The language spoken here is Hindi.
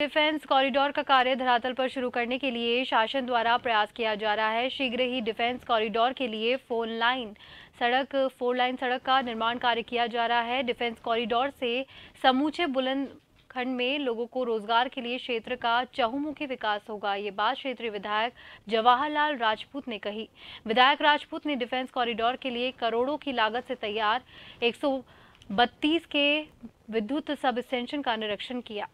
डिफेंस कॉरिडोर का कार्य धरातल पर शुरू करने के लिए शासन द्वारा प्रयास किया जा रहा है शीघ्र ही डिफेंस कॉरिडोर के लिए फोन लाइन सड़क फोर लाइन सड़क का निर्माण कार्य किया जा रहा है डिफेंस कॉरिडोर से समूचे बुलंद खंड में लोगों को रोजगार के लिए क्षेत्र का चहुमुखी विकास होगा ये बात क्षेत्रीय विधायक जवाहरलाल राजपूत ने कही विधायक राजपूत ने डिफेंस कॉरिडोर के लिए करोड़ों की लागत से तैयार एक के विद्युत सब का निरीक्षण किया